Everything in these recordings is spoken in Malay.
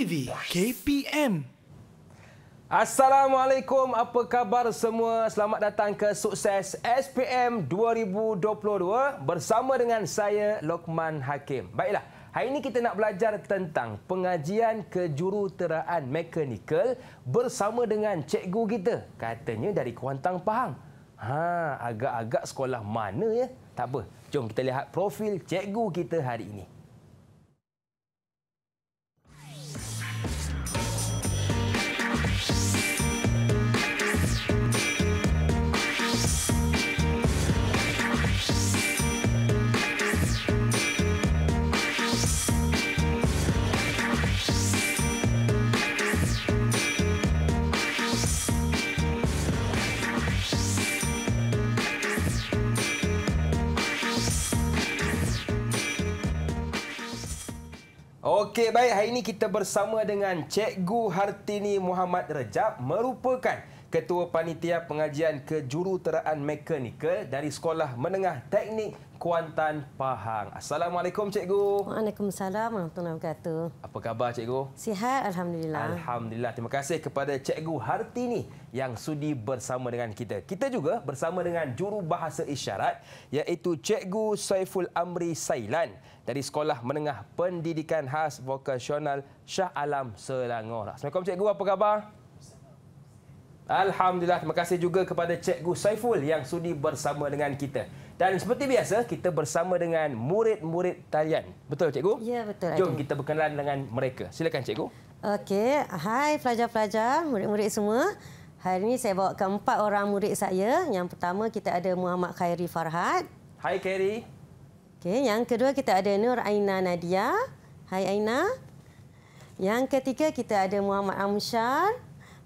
TV KPM. Assalamualaikum, apa khabar semua? Selamat datang ke Sukses SPM 2022 bersama dengan saya Lokman Hakim. Baiklah, hari ini kita nak belajar tentang pengajian kejuruteraan mekanikal bersama dengan cikgu kita. Katanya dari Kuantang Pahang. Ha, agak-agak sekolah mana ya? Tak apa. Jom kita lihat profil cikgu kita hari ini. Okey, baik. Hari ini kita bersama dengan Cikgu Hartini Muhammad Rejab merupakan Ketua Panitia Pengajian Kejuruteraan Mekanikal dari Sekolah Menengah Teknik Kuantan, Pahang. Assalamualaikum cikgu. Waalaikumsalam warahmatullahi wabarakatuh. Apa khabar cikgu? Sihat alhamdulillah. Alhamdulillah. Terima kasih kepada cikgu Hartini yang sudi bersama dengan kita. Kita juga bersama dengan juru bahasa isyarat iaitu cikgu Saiful Amri Sailan dari Sekolah Menengah Pendidikan Khas Vokasional Shah Alam Selangor. Assalamualaikum cikgu. Apa khabar? Alhamdulillah. Terima kasih juga kepada cikgu Saiful yang sudi bersama dengan kita. Dan seperti biasa, kita bersama dengan murid-murid tarian, Betul, Cikgu? Ya, betul. Jom kita berkenalan dengan mereka. Silakan, Cikgu. Okey. Hai, pelajar-pelajar, murid-murid semua. Hari ini saya bawa keempat orang murid saya. Yang pertama, kita ada Muhammad Khairi Farhad. Hai, Khairi. Okey. Yang kedua, kita ada Nur Aina Nadia. Hai, Aina. Yang ketiga, kita ada Muhammad Amshar.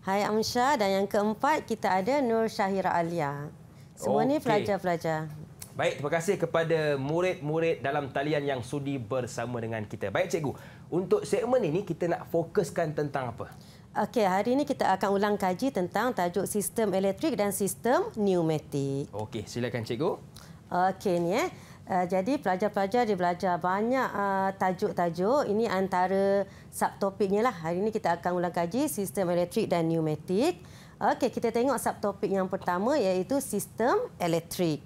Hai, Amshar. Dan yang keempat, kita ada Nur Syahira Alia. Semua okay. ni pelajar-pelajar. Baik, terima kasih kepada murid-murid dalam talian yang sudi bersama dengan kita. Baik, cikgu. Untuk segmen ini, kita nak fokuskan tentang apa? Okey, hari ini kita akan ulang kaji tentang tajuk sistem elektrik dan sistem pneumatik. Okey, silakan cikgu. Okey ni eh. Uh, jadi pelajar-pelajar dia belajar banyak eh, tajuk-tajuk. Uh, ini antara subtopiknya lah. Hari ini kita akan ulang kaji sistem elektrik dan pneumatik. Okey, kita tengok subtopik yang pertama iaitu sistem elektrik.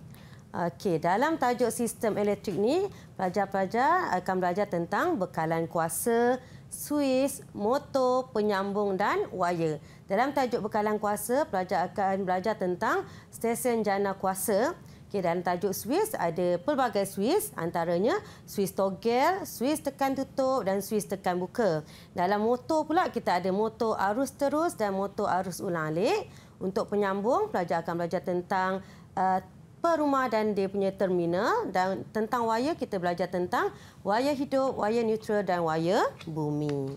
Okey, dalam tajuk sistem elektrik ni, pelajar-pelajar akan belajar tentang bekalan kuasa, suis, motor, penyambung dan wire. Dalam tajuk bekalan kuasa, pelajar akan belajar tentang stesen jana kuasa. Okey, dalam tajuk suis ada pelbagai suis antaranya suis togel, suis tekan tutup dan suis tekan buka. Dalam motor pula kita ada motor arus terus dan motor arus ulang alik. Untuk penyambung, pelajar akan belajar tentang uh, perumah dan dia punya terminal dan tentang wayar kita belajar tentang wayar hidup, wayar neutral dan wayar bumi.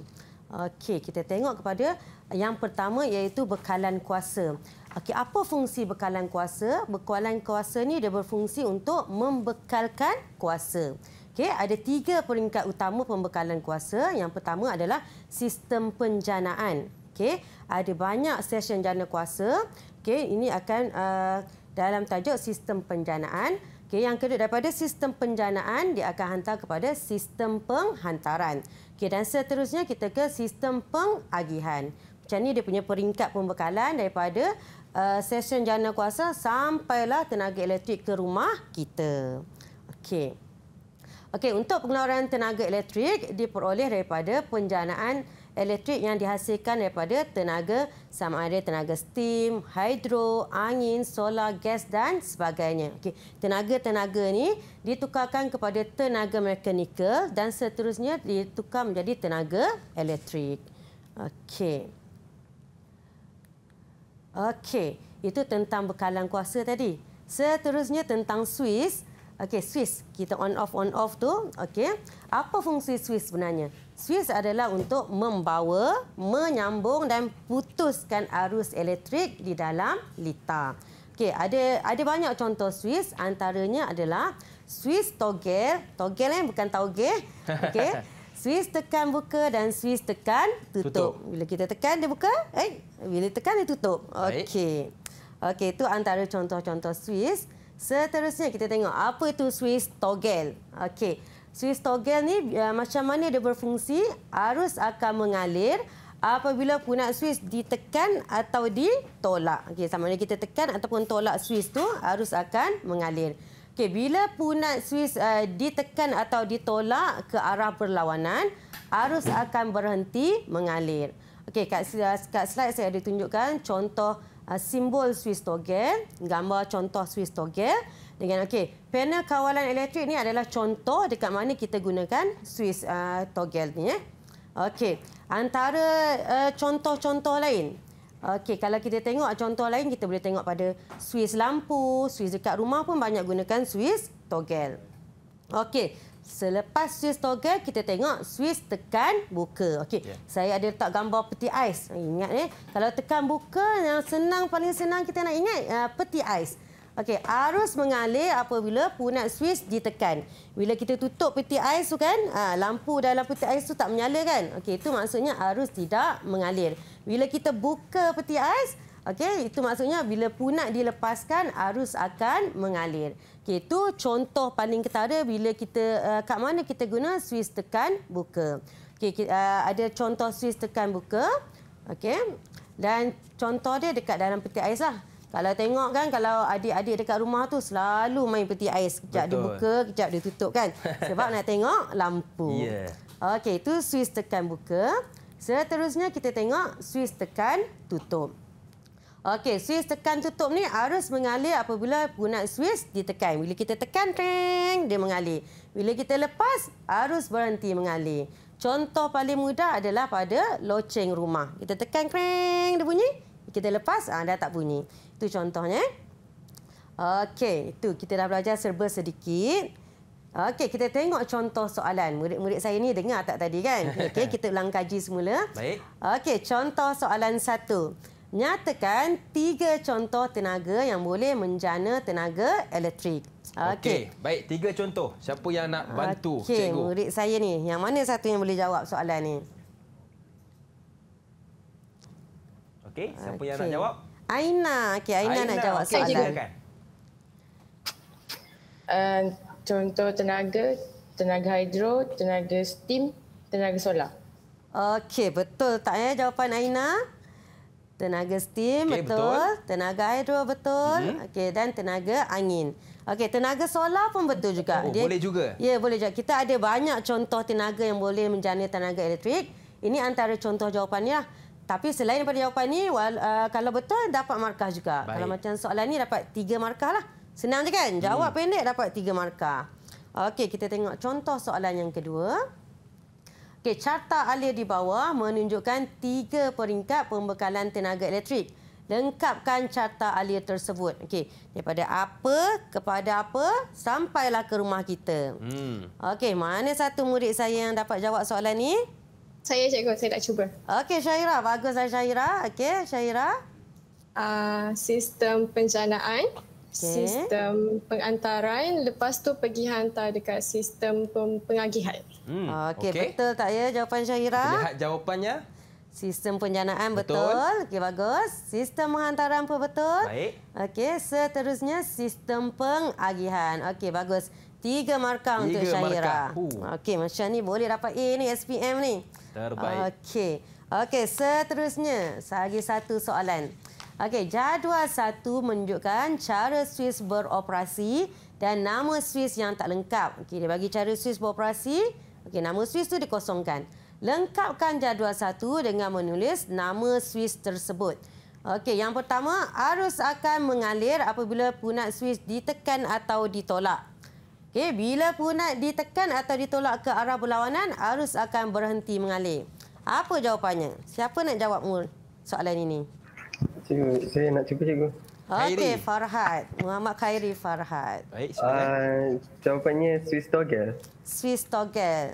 Okey, kita tengok kepada yang pertama iaitu bekalan kuasa. Okey, apa fungsi bekalan kuasa? Bekalan kuasa ni dia berfungsi untuk membekalkan kuasa. Okey, ada tiga peringkat utama pembekalan kuasa. Yang pertama adalah sistem penjanaan. Okey, ada banyak sesi jana kuasa. Okey, ini akan uh, dalam tajuk sistem penjanaan. okay, yang kedua daripada sistem penjanaan dia akan hantar kepada sistem penghantaran. okay, dan seterusnya kita ke sistem pengagihan. Macam ni dia punya peringkat pembekalan daripada uh, sesen jana kuasa sampailah tenaga elektrik ke rumah kita. Okey. Okey, untuk pengeluaran tenaga elektrik diperoleh daripada penjanaan elektrik yang dihasilkan daripada tenaga sama ada tenaga steam, hidro, angin, solar, gas dan sebagainya. Okey, tenaga-tenaga ni ditukarkan kepada tenaga mekanikal dan seterusnya ditukar menjadi tenaga elektrik. Okey. Okey, itu tentang bekalan kuasa tadi. Seterusnya tentang Swiss. Okey, Swiss. kita on off on off tu. Okey. Apa fungsi Swiss sebenarnya? Swiss adalah untuk membawa, menyambung dan putuskan arus elektrik di dalam litar. Okey, ada ada banyak contoh Swiss, antaranya adalah Swiss togel, togel kan bukan togel. Okey. Swiss tekan buka dan Swiss tekan tutup. tutup. Bila kita tekan dia buka, eh bila tekan dia tutup. Okey. Okey, itu antara contoh-contoh Swiss. Seterusnya kita tengok apa itu Swiss togel. Okey. Swiss toggle ni uh, macam mana dia berfungsi? Arus akan mengalir apabila punak Swiss ditekan atau ditolak. Okey, sama ada kita tekan ataupun tolak Swiss tu, arus akan mengalir. Okey, bila punak Swiss uh, eh, ditekan atau ditolak ke arah berlawanan, arus akan berhenti mengalir. Okey, kat, kat slide saya ada tunjukkan contoh uh, simbol Swiss toggle, gambar contoh Swiss toggle dengan okey panel kawalan elektrik ni adalah contoh dekat mana kita gunakan Swiss uh, toggle ni eh. okey antara uh, contoh-contoh uh, lain okey kalau kita tengok uh, contoh lain kita boleh tengok pada Swiss lampu Swiss dekat rumah pun banyak gunakan Swiss toggle okey Selepas Swiss toggle, kita tengok Swiss tekan buka. Okey, yeah. saya ada letak gambar peti ais. Ingat, eh? kalau tekan buka, yang senang, paling senang kita nak ingat uh, peti ais. Yeah. Okey, arus mengalir apabila punat switch ditekan. Bila kita tutup peti ais tu kan, ah, lampu dalam peti ais tu tak menyala kan? Okey, itu maksudnya arus tidak mengalir. Bila kita buka peti ais, okey, itu maksudnya bila punat dilepaskan, arus akan mengalir. Okey, itu contoh paling ketara bila kita ah, kat mana kita guna switch tekan buka. Okey, ah, ada contoh switch tekan buka. Okey. Dan contoh dia dekat dalam peti ais lah. Kalau tengok kan, kalau adik-adik dekat rumah tu selalu main peti ais. Kejap Betul. dia buka, kejap dia tutup kan. Sebab nak tengok lampu. Yeah. Okey, tu suis tekan buka. Seterusnya kita tengok suis tekan tutup. Okey, suis tekan tutup ni arus mengalir apabila guna suis ditekan. Bila kita tekan, ting, dia mengalir. Bila kita lepas, arus berhenti mengalir. Contoh paling mudah adalah pada loceng rumah. Kita tekan, ting, dia bunyi. Kita lepas, ah, dah tak bunyi. Tu contohnya. Okey, itu kita dah belajar serba sedikit. Okey, kita tengok contoh soalan. Murid-murid saya ni dengar tak tadi kan? Okey, kita ulang kaji semula. Baik. Okey, contoh soalan satu. Nyatakan tiga contoh tenaga yang boleh menjana tenaga elektrik. Okey, okay. baik. Tiga contoh. Siapa yang nak bantu okay, cikgu? Okey, murid saya ni. Yang mana satu yang boleh jawab soalan ni? Okey, siapa okay. yang nak jawab? Aina, okey Aina, Aina nak jawab okay. soalan. Uh, contoh tenaga, tenaga hidro, tenaga steam, tenaga solar. Okey, betul tak ya jawapan Aina? Tenaga steam okay, betul. betul, tenaga hidro betul, hmm. okey dan tenaga angin. Okey, tenaga solar pun betul juga. Oh, Dia, boleh juga. Ya, boleh juga. Kita ada banyak contoh tenaga yang boleh menjana tenaga elektrik. Ini antara contoh jawapannya. Tapi selain daripada jawapan ini, wal, uh, kalau betul dapat markah juga. Baik. Kalau macam soalan ini dapat tiga markah lah. Senang je kan? Jawab hmm. pendek dapat tiga markah. Okey, kita tengok contoh soalan yang kedua. Okey, carta alir di bawah menunjukkan tiga peringkat pembekalan tenaga elektrik. Lengkapkan carta alir tersebut. Okey, daripada apa kepada apa sampailah ke rumah kita. Hmm. Okey, mana satu murid saya yang dapat jawab soalan ini? Saya cikgu, saya nak cuba. Okey Syairah, baguslah eh, Syairah. Okey Syairah. Uh, sistem penjanaan, okay. sistem pengantaran, lepas tu pergi hantar dekat sistem pengagihan. Hmm. Okey, okay. betul tak ya jawapan Syairah? Lihat jawapannya. Sistem penjanaan betul. betul. Okey bagus. Sistem penghantaran pun betul. Baik. Okey, seterusnya sistem pengagihan. Okey bagus. Tiga markah untuk Syairah. Okey, macam ni boleh dapat A ni SPM ni. Terbaik. Okey. Okey, seterusnya, lagi satu soalan. Okey, jadual satu menunjukkan cara Swiss beroperasi dan nama Swiss yang tak lengkap. Okey, dia bagi cara Swiss beroperasi. Okey, nama Swiss tu dikosongkan. Lengkapkan jadual satu dengan menulis nama Swiss tersebut. Okey, yang pertama, arus akan mengalir apabila punat Swiss ditekan atau ditolak. Okay, bila punat ditekan atau ditolak ke arah berlawanan, arus akan berhenti mengalir. Apa jawapannya? Siapa nak jawab mul soalan ini? Cikgu, saya nak cuba cikgu. Okey, Farhad. Muhammad Khairi Farhad. Baik, uh, jawapannya Swiss toggle. Swiss toggle.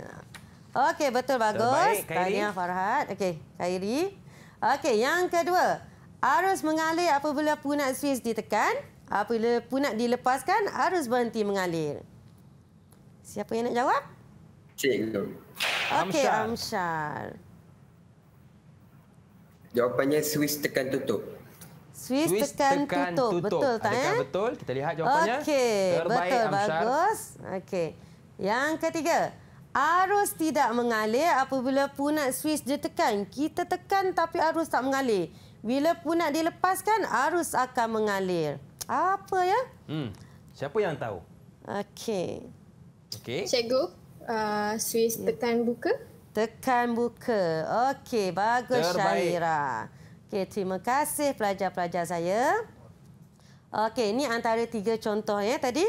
Okey, betul bagus. Terbaik, Khairi. Tahniah Farhad. Okey, Khairi. Okey, yang kedua. Arus mengalir apabila punat Swiss ditekan. Apabila punat dilepaskan, arus berhenti mengalir. Siapa yang nak jawab? Cikgu. Okey, Amsyar. Amsyar. Jawapannya Swiss tekan tutup. Swiss, Swiss tekan, tekan tutup. tutup. Betul tak? Adakah eh? betul? Kita lihat jawapannya. Okey, betul. Amsyar. Bagus. Okey. Yang ketiga. Arus tidak mengalir apabila punat Swiss ditekan. Kita tekan tapi arus tak mengalir. Bila punat dilepaskan, arus akan mengalir. Apa ya? Hmm. Siapa yang tahu? Okey. Okey. Cikgu, uh, Swiss hmm. tekan buka. Tekan buka. Okey, bagus Terbaik. Syahira. Okey, terima kasih pelajar-pelajar saya. Okey, ini antara tiga contoh ya tadi.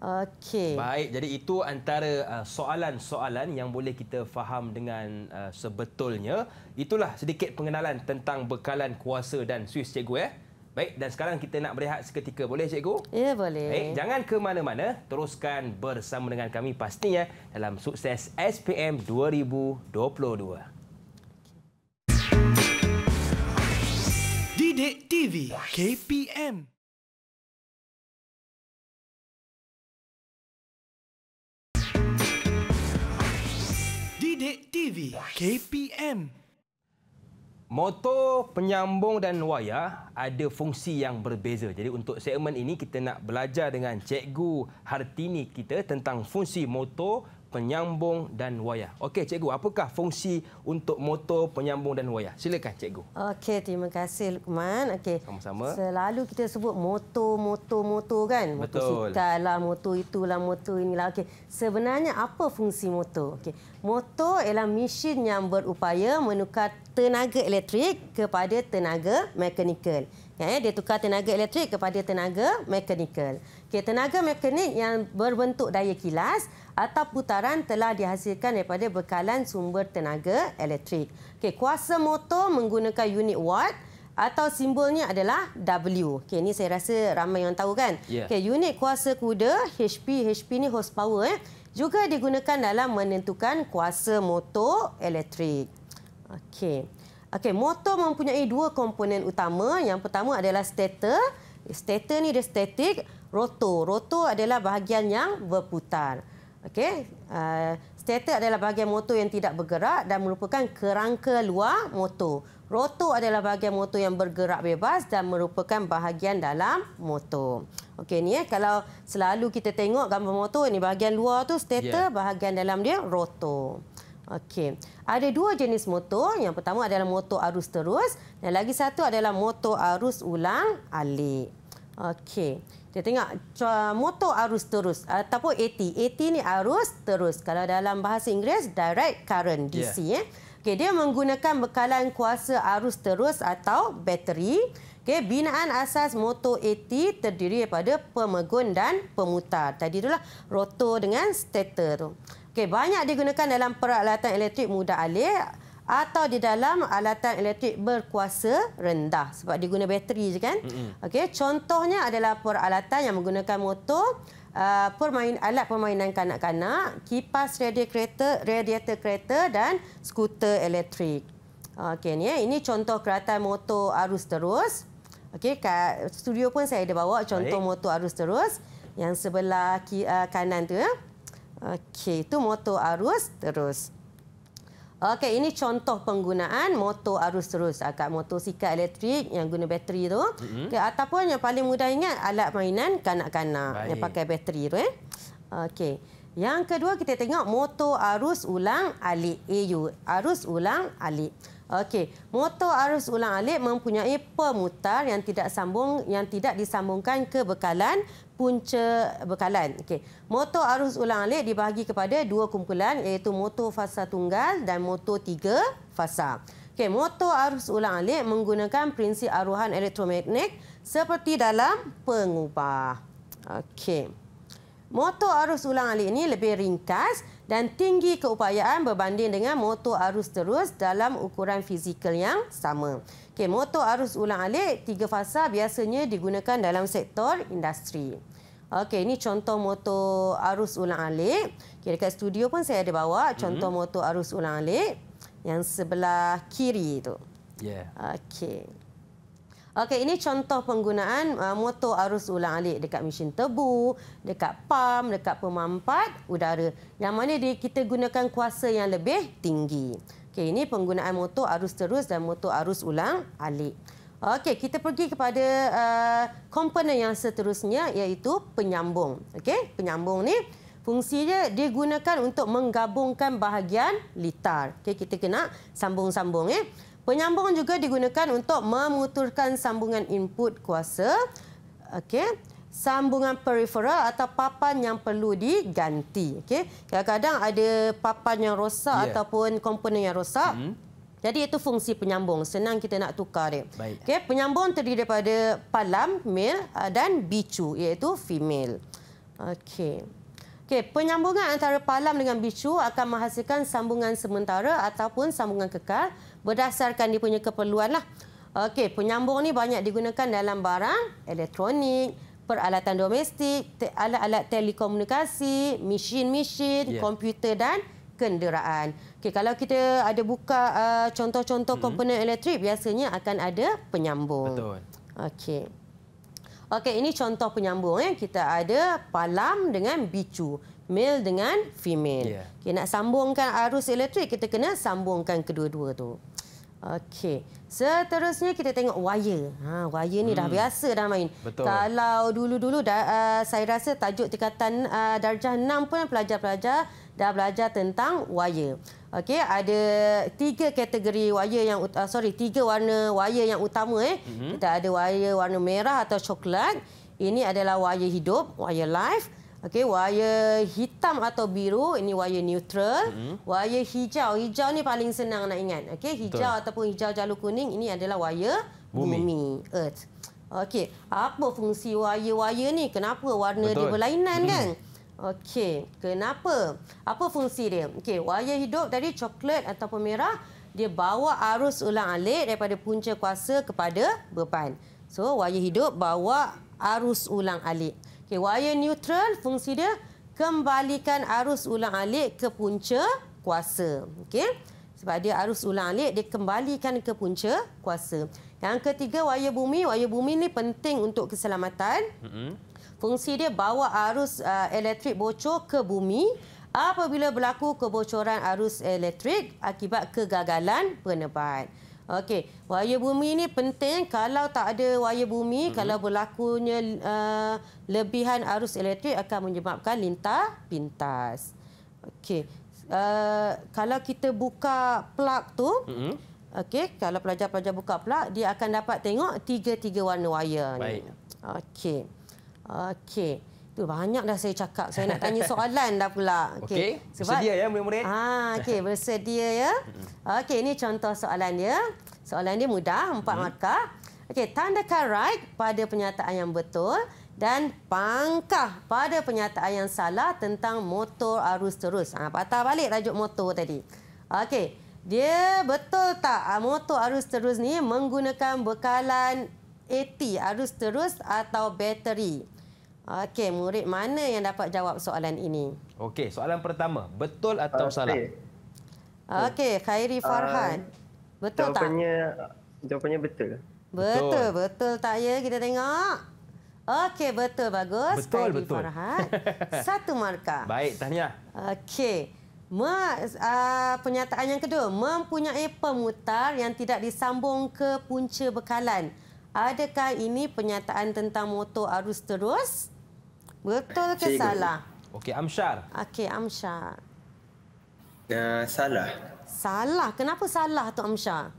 Okey. Baik, jadi itu antara uh, soalan-soalan yang boleh kita faham dengan uh, sebetulnya. Itulah sedikit pengenalan tentang bekalan kuasa dan Swiss cikgu ya. Baik, dan sekarang kita nak berehat seketika. Boleh, Cikgu? Ya, boleh. Baik, jangan ke mana-mana. Teruskan bersama dengan kami pastinya dalam sukses SPM 2022. Didik TV KPM Didik TV KPM Motor, penyambung dan wayar ada fungsi yang berbeza. Jadi untuk segmen ini kita nak belajar dengan cikgu Hartini kita tentang fungsi motor, penyambung dan wayar. Okey, cikgu, apakah fungsi untuk motor penyambung dan wayar? Silakan, cikgu. Okey, terima kasih, Lukman. Okey. Sama-sama. Selalu kita sebut motor, motor, motor kan? Betul. Motosikal lah, motor itulah, motor inilah. Okey. Sebenarnya apa fungsi motor? Okey. Motor ialah mesin yang berupaya menukar tenaga elektrik kepada tenaga mekanikal. Ya, dia tukar tenaga elektrik kepada tenaga mekanikal. Okey, tenaga mekanik yang berbentuk daya kilas atau putaran telah dihasilkan daripada bekalan sumber tenaga elektrik. Okey, kuasa motor menggunakan unit watt atau simbolnya adalah W. Okey, ini saya rasa ramai yang tahu kan? Yeah. Okey, unit kuasa kuda HP, HP ni horsepower eh, juga digunakan dalam menentukan kuasa motor elektrik. Okey. Okey, motor mempunyai dua komponen utama. Yang pertama adalah stator. Stator ni dia statik. rotor. Rotor adalah bahagian yang berputar. Okey, uh, ah, stator adalah bahagian motor yang tidak bergerak dan merupakan kerangka luar motor. Rotor adalah bahagian motor yang bergerak bebas dan merupakan bahagian dalam motor. Okey ni eh, kalau selalu kita tengok gambar motor ni bahagian luar tu stator, yeah. bahagian dalam dia rotor. Okey. Ada dua jenis motor. Yang pertama adalah motor arus terus dan lagi satu adalah motor arus ulang alik. Okey. Kita tengok motor arus terus ataupun AT. AT ni arus terus. Kalau dalam bahasa Inggeris direct current DC yeah. eh. Okey, dia menggunakan bekalan kuasa arus terus atau bateri. Okey, binaan asas motor AT terdiri daripada pemegun dan pemutar. Tadi itulah rotor dengan stator tu. Okey, banyak digunakan dalam peralatan elektrik mudah alih atau di dalam alatan elektrik berkuasa rendah sebab dia guna bateri je kan. Mm-hmm. Okey, contohnya adalah peralatan yang menggunakan motor, uh, permain alat permainan kanak-kanak, kipas radiator kereta, radiator kereta dan skuter elektrik. Okay, ni, eh. ini contoh keratan motor arus terus. Okay, kat studio pun saya ada bawa contoh Baik. motor arus terus yang sebelah uh, kanan tu ya. Okey, itu motor arus terus. Okey, ini contoh penggunaan motor arus terus. motor sikat elektrik yang guna bateri tu. Mm -hmm. okay, ataupun yang paling mudah ingat alat mainan kanak-kanak yang pakai bateri tu. Eh. Okey. Yang kedua kita tengok motor arus ulang alik. AU, arus ulang alik. Arus ulang alik. Okey, motor arus ulang alik mempunyai pemutar yang tidak sambung yang tidak disambungkan ke bekalan punca bekalan. Okey. Motor arus ulang alik dibahagi kepada dua kumpulan iaitu motor fasa tunggal dan motor tiga fasa. Okey, motor arus ulang alik menggunakan prinsip aruhan elektromagnetik seperti dalam pengubah. Okey. Motor arus ulang alik ini lebih ringkas dan tinggi keupayaan berbanding dengan motor arus terus dalam ukuran fizikal yang sama. Okey, motor arus ulang alik tiga fasa biasanya digunakan dalam sektor industri. Okey, ini contoh motor arus ulang alik. Okey, dekat studio pun saya ada bawa contoh mm-hmm. motor arus ulang alik yang sebelah kiri itu. Yeah. Okey. Okey, ini contoh penggunaan uh, motor arus ulang-alik dekat mesin tebu, dekat pam, dekat pemampat udara. Yang mana dia kita gunakan kuasa yang lebih tinggi. Okey, ini penggunaan motor arus terus dan motor arus ulang-alik. Okey, kita pergi kepada uh, komponen yang seterusnya iaitu penyambung. Okey, penyambung ni fungsinya dia gunakan untuk menggabungkan bahagian litar. Okey, kita kena sambung-sambung ya. -sambung, eh. Penyambung juga digunakan untuk memuturkan sambungan input kuasa. Okey. Sambungan peripheral atau papan yang perlu diganti. Okey. Kadang-kadang ada papan yang rosak yeah. ataupun komponen yang rosak. Hmm. Jadi itu fungsi penyambung. Senang kita nak tukar dia. Okey, penyambung terdiri daripada palam male ah, dan bicu iaitu female. Okey. Okay, penyambungan antara Palam dengan Bichu akan menghasilkan sambungan sementara ataupun sambungan kekal berdasarkan dia punya keperluan lah. Okay, penyambung ni banyak digunakan dalam barang elektronik, peralatan domestik, alat-alat te telekomunikasi, mesin-mesin, yeah. komputer dan kenderaan. Okay, kalau kita ada buka uh, contoh-contoh uh, mm -hmm. komponen elektrik biasanya akan ada penyambung. Betul. Okey. Okey, ini contoh penyambung. Ya. Kita ada palam dengan bicu. Male dengan female. Yeah. Okay, nak sambungkan arus elektrik, kita kena sambungkan kedua-dua tu. Okey. Seterusnya kita tengok wire. Ha, wire ni hmm. dah biasa dah main. Betul. Kalau dulu-dulu uh, saya rasa tajuk tingkatan uh, darjah 6 pun pelajar-pelajar dah belajar tentang wire. Okey, ada tiga kategori wire yang uh, sorry, tiga warna wire yang utama eh. Mm-hmm. Kita ada wire warna merah atau coklat. Ini adalah wire hidup, wire live. Okey, wire hitam atau biru, ini wire neutral. Mm-hmm. Wire hijau, hijau ni paling senang nak ingat. Okey, hijau Betul. ataupun hijau jalur kuning ini adalah wire bumi, bumi earth. Okey, apa fungsi wire-wire ni? Kenapa warna Betul. dia berlainan mm-hmm. kan? Okey, kenapa? Apa fungsi dia? Okey, wire hidup tadi coklat atau pemerah dia bawa arus ulang alik daripada punca kuasa kepada beban. So, wire hidup bawa arus ulang alik. Okey, wire neutral fungsi dia kembalikan arus ulang alik ke punca kuasa. Okey. Sebab dia arus ulang alik dia kembalikan ke punca kuasa. Yang ketiga, wire bumi. Wire bumi ni penting untuk keselamatan. Mm -hmm. Fungsi dia bawa arus uh, elektrik bocor ke bumi apabila berlaku kebocoran arus elektrik akibat kegagalan penebat. Okey, wayar bumi ini penting kalau tak ada wayar bumi, hmm. kalau berlakunya uh, lebihan arus elektrik akan menyebabkan lintah pintas. Okey, uh, kalau kita buka plug tu, hmm. okey, kalau pelajar-pelajar buka plug, dia akan dapat tengok tiga-tiga warna wayar. Baik. Okey. Okey. Tu banyak dah saya cakap. Saya nak tanya soalan dah pula. Okey. Okay. Bersedia ya murid-murid? Ha, okey, bersedia ya. Okey, ini contoh soalan dia. Soalan dia mudah, empat hmm. markah. Okey, tandakan right pada penyataan yang betul dan pangkah pada penyataan yang salah tentang motor arus terus. Ah, ha, patah balik rajuk motor tadi. Okey. Dia betul tak ah, motor arus terus ni menggunakan bekalan AT arus terus atau bateri? Okey, murid mana yang dapat jawab soalan ini? Okey, soalan pertama. Betul atau uh, salah? Okey, Khairi ah, Farhan. Uh, betul jawapannya, tak? Jawapannya betul. Betul, betul tak ya? Kita tengok. Okey, betul. Bagus. Betul, Khairi betul. Farhan. Satu markah. Baik, tanya. Okey. Uh, ah, penyataan yang kedua. Mempunyai pemutar yang tidak disambung ke punca bekalan. Adakah ini penyataan tentang motor arus Terus. Betul ke Cikgu. salah? Okey, Amshar. Okey, Amshar. uh, salah. Salah. Kenapa salah tu Amshar?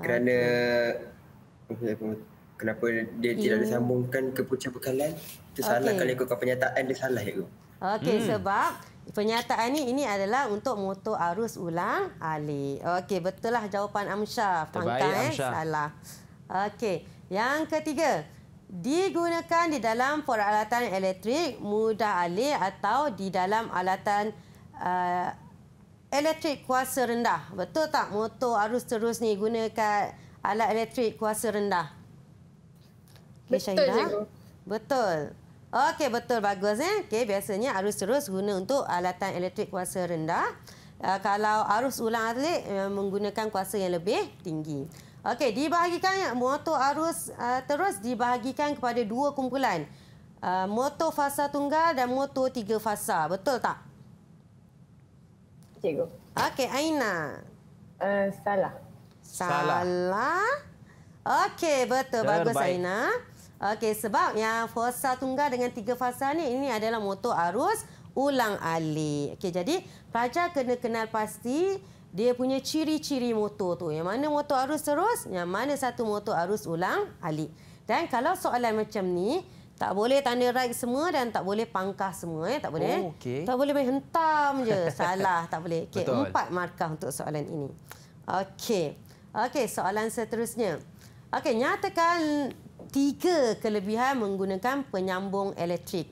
Kerana kenapa dia tidak hmm. disambungkan ke pucuk bekalan? Itu salah kalau ikutkan pernyataan dia salah itu. Okey, hmm. sebab pernyataan ini ini adalah untuk motor arus ulang alik. Okey, betul lah jawapan Amsha. Terbaik, eh? Amsha. Salah. Okey, yang ketiga digunakan di dalam peralatan elektrik mudah alih atau di dalam alatan uh, elektrik kuasa rendah. Betul tak motor arus terus ni gunakan alat elektrik kuasa rendah? Okay, betul, betul. Okey, betul. Bagus. Eh? Okay, biasanya arus terus guna untuk alatan elektrik kuasa rendah. Uh, kalau arus ulang atlet uh, menggunakan kuasa yang lebih tinggi. Okey, dibahagikan motor arus uh, terus dibahagikan kepada dua kumpulan. Uh, motor fasa tunggal dan motor tiga fasa. Betul tak? Cikgu. Okey, Aina. Uh, salah. Salah. Okey, betul. Dalam Bagus, baik. Aina. Okey, sebab yang fasa tunggal dengan tiga fasa ni ini adalah motor arus ulang alik. Okey, jadi pelajar kena kenal pasti dia punya ciri-ciri motor tu. Yang mana motor arus terus, yang mana satu motor arus ulang alik. Dan kalau soalan macam ni, tak boleh tanda right semua dan tak boleh pangkah semua. Eh? Tak boleh. Eh? Oh, okay. Tak boleh main hentam je. Salah, tak boleh. Okay, empat markah untuk soalan ini. Okey. Okey, soalan seterusnya. Okey, nyatakan tiga kelebihan menggunakan penyambung elektrik.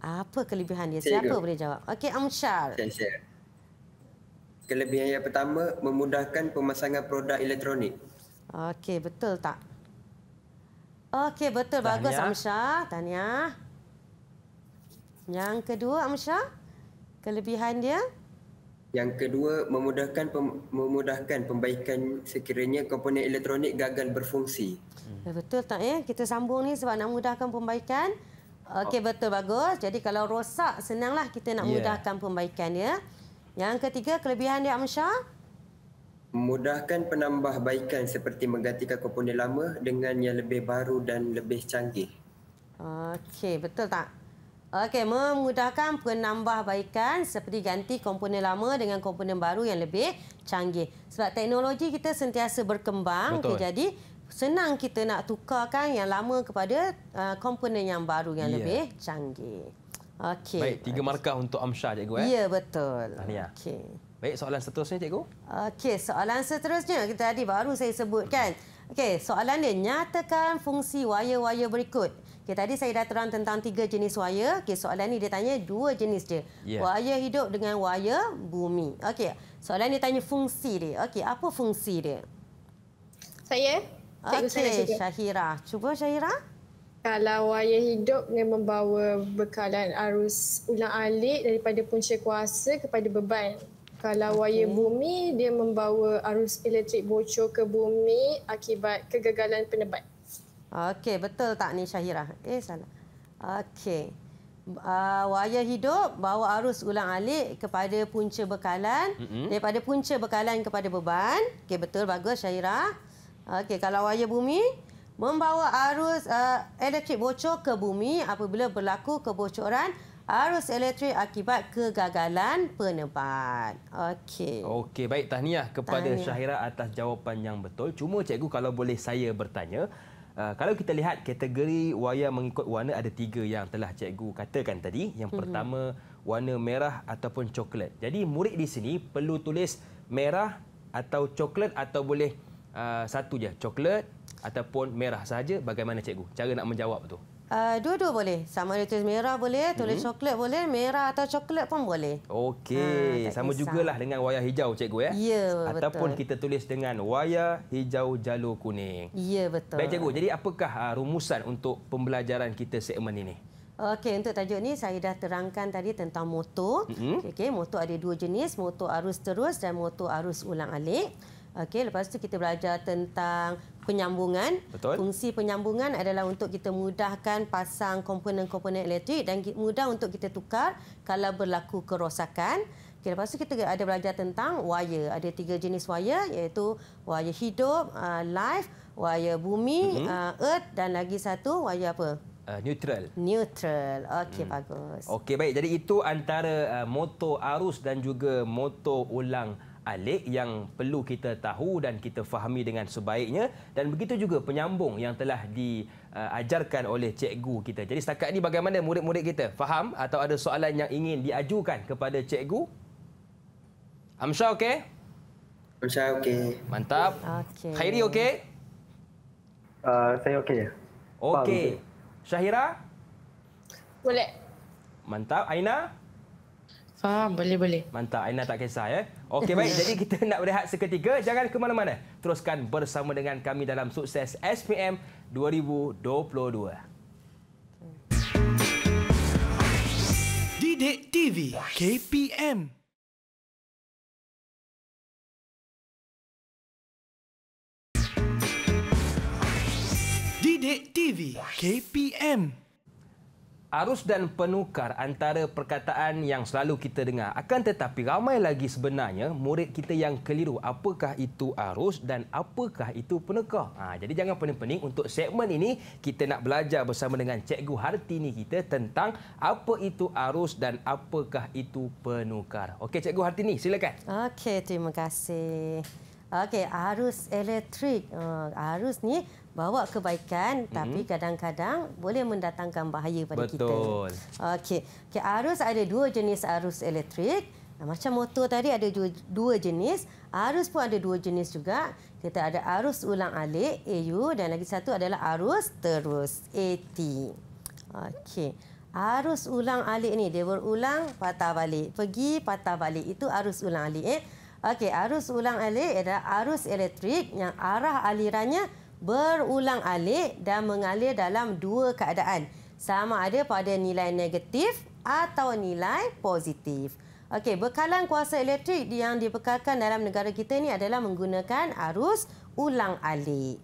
Apa kelebihan dia? Siapa tiga. boleh jawab? Okey, Amshar. Saya, Kelebihan yang pertama, memudahkan pemasangan produk elektronik. Okey, betul tak? Okey, betul. Tahniah. Bagus, Amsyah. tanya. Yang kedua, Amsyah, kelebihan dia? Yang kedua, memudahkan pem memudahkan pembaikan sekiranya komponen elektronik gagal berfungsi. Hmm. Betul tak? Eh? Kita sambung ni sebab nak mudahkan pembaikan. Okey, oh. betul. Bagus. Jadi kalau rosak, senanglah kita nak yeah. mudahkan pembaikan Ya? Yang ketiga, kelebihan dia Amsyar? Memudahkan penambahbaikan seperti menggantikan komponen lama dengan yang lebih baru dan lebih canggih. Okey, betul tak? Okey, memudahkan penambahbaikan seperti ganti komponen lama dengan komponen baru yang lebih canggih. Sebab teknologi kita sentiasa berkembang, okay, jadi senang kita nak tukarkan yang lama kepada uh, komponen yang baru yang yeah. lebih canggih. Okey. Baik, tiga markah untuk Amsha cikgu eh. Ya, betul. Tahniah. Ah. Okey. Baik, soalan seterusnya cikgu. Okey, soalan seterusnya kita tadi baru saya sebutkan. Okey, soalan dia nyatakan fungsi waya-waya berikut. Okey, tadi saya dah terang tentang tiga jenis waya. Okey, soalan ni dia tanya dua jenis je. Yeah. Waya hidup dengan waya bumi. Okey. Soalan dia tanya fungsi dia. Okey, apa fungsi dia? Saya Okey, Syahira. Cuba Syahira kalau wayang hidup dengan membawa bekalan arus ulang alik daripada punca kuasa kepada beban. Kalau wayar okay. bumi, dia membawa arus elektrik bocor ke bumi akibat kegagalan penebat. Okey, betul tak ni Syahira? Eh, salah. Okey. Uh, ah, wayar hidup bawa arus ulang alik kepada punca bekalan. Mm-hmm. Daripada punca bekalan kepada beban. Okey, betul. Bagus, Syahira. Okey, kalau wayar bumi membawa arus uh, elektrik bocor ke bumi apabila berlaku kebocoran arus elektrik akibat kegagalan penebat. Okey. Okey, baik tahniah kepada tahniah. Syahira atas jawapan yang betul. Cuma cikgu kalau boleh saya bertanya, uh, kalau kita lihat kategori wayar mengikut warna ada tiga yang telah cikgu katakan tadi. Yang hmm. pertama warna merah ataupun coklat. Jadi murid di sini perlu tulis merah atau coklat atau boleh uh, satu je, coklat ataupun merah saja bagaimana cikgu cara nak menjawab tu ah, dua-dua uh, boleh sama ada tulis merah boleh tulis hmm. coklat boleh merah atau coklat pun boleh okey hmm, sama juga lah dengan wayar hijau cikgu eh? ya ya betul ataupun kita tulis dengan wayar hijau jalur kuning ya betul baik cikgu jadi apakah uh, rumusan untuk pembelajaran kita segmen ini Okey untuk tajuk ni saya dah terangkan tadi tentang motor. Mm -hmm. Okey motor ada dua jenis, motor arus terus dan motor arus ulang-alik. Okey, lepas tu kita belajar tentang penyambungan. Betul. Fungsi penyambungan adalah untuk kita mudahkan pasang komponen-komponen elektrik dan mudah untuk kita tukar kalau berlaku kerosakan. Okey, lepas tu kita ada belajar tentang wire. Ada tiga jenis wire iaitu wire hidup, uh, live, wire bumi, mm -hmm. uh, earth dan lagi satu wire apa? Uh, neutral. Neutral. Okey, hmm. bagus. Okey, baik. Jadi itu antara uh, motor arus dan juga motor ulang alik yang perlu kita tahu dan kita fahami dengan sebaiknya dan begitu juga penyambung yang telah diajarkan oleh cikgu kita. Jadi setakat ini bagaimana murid-murid kita? Faham atau ada soalan yang ingin diajukan kepada cikgu? Amsha okey? Amsha okey. Mantap. Okay. Khairi okey? Uh, saya okey. Ya. Okey. Shahira Boleh. Mantap. Aina? Faham, boleh-boleh. Mantap. Aina tak kisah ya. Eh? Okey baik, jadi kita nak berehat seketika. Jangan ke mana-mana. Teruskan bersama dengan kami dalam sukses SPM 2022. Didik TV KPM Didik TV KPM arus dan penukar antara perkataan yang selalu kita dengar. Akan tetapi ramai lagi sebenarnya murid kita yang keliru. Apakah itu arus dan apakah itu penukar? Ha, jadi jangan pening-pening untuk segmen ini kita nak belajar bersama dengan Cikgu Hartini kita tentang apa itu arus dan apakah itu penukar. Okey Cikgu Hartini, silakan. Okey, terima kasih. Okey, arus elektrik. Uh, arus ni bawa kebaikan mm-hmm. tapi kadang-kadang boleh mendatangkan bahaya pada Betul. kita. Betul. Okey. Okay, arus ada dua jenis arus elektrik. Nah, macam motor tadi ada dua, dua jenis, arus pun ada dua jenis juga. Kita ada arus ulang alik AU dan lagi satu adalah arus terus AT. Okey. Arus ulang alik ni dia berulang patah balik. Pergi patah balik itu arus ulang alik. Eh? Okey, arus ulang alik adalah arus elektrik yang arah alirannya berulang alik dan mengalir dalam dua keadaan. Sama ada pada nilai negatif atau nilai positif. Okey, bekalan kuasa elektrik yang dibekalkan dalam negara kita ini adalah menggunakan arus ulang alik.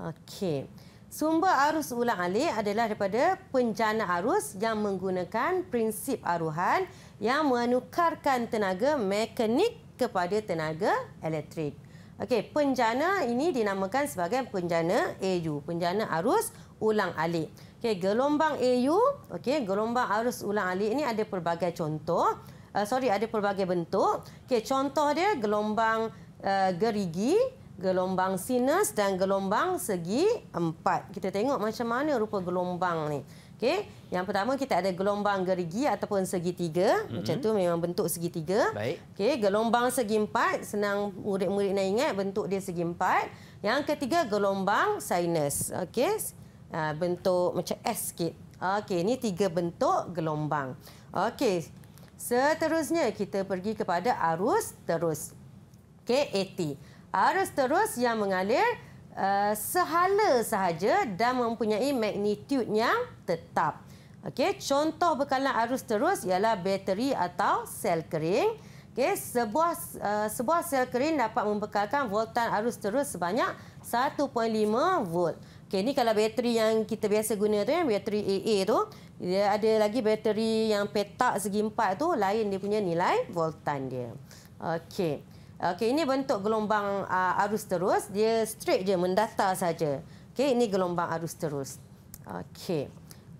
Okey. Sumber arus ulang alik adalah daripada penjana arus yang menggunakan prinsip aruhan yang menukarkan tenaga mekanik kepada tenaga elektrik. Okey, penjana ini dinamakan sebagai penjana AU, penjana arus ulang-alik. Okey, gelombang AU, okey, gelombang arus ulang-alik ini ada pelbagai contoh. Uh, sorry, ada pelbagai bentuk. Okey, contoh dia gelombang uh, gerigi, gelombang sinus dan gelombang segi empat. Kita tengok macam mana rupa gelombang ni. Okey, yang pertama kita ada gelombang gerigi ataupun segitiga. Mm-hmm. Macam tu memang bentuk segitiga. Okey, gelombang segi empat senang murid-murid nak ingat bentuk dia segi empat. Yang ketiga gelombang sinus. Okey. Ah, bentuk macam S sikit. Okey, ini tiga bentuk gelombang. Okey. Seterusnya kita pergi kepada arus terus. Okey, AT. Arus terus yang mengalir Eh, sehala sahaja dan mempunyai magnitude yang tetap. Okey, contoh bekalan arus terus ialah bateri atau sel kering. Okey, sebuah uh, sebuah sel kering dapat membekalkan voltan arus terus sebanyak 1.5 volt. Okey, ni kalau bateri yang kita biasa guna tu eh, bateri AA tu, dia ada lagi bateri yang petak segi empat tu lain dia punya nilai voltan dia. Okey. Okey, ini bentuk gelombang uh, arus terus. Dia straight je, mendatar saja. Okey, ini gelombang arus terus. Okey.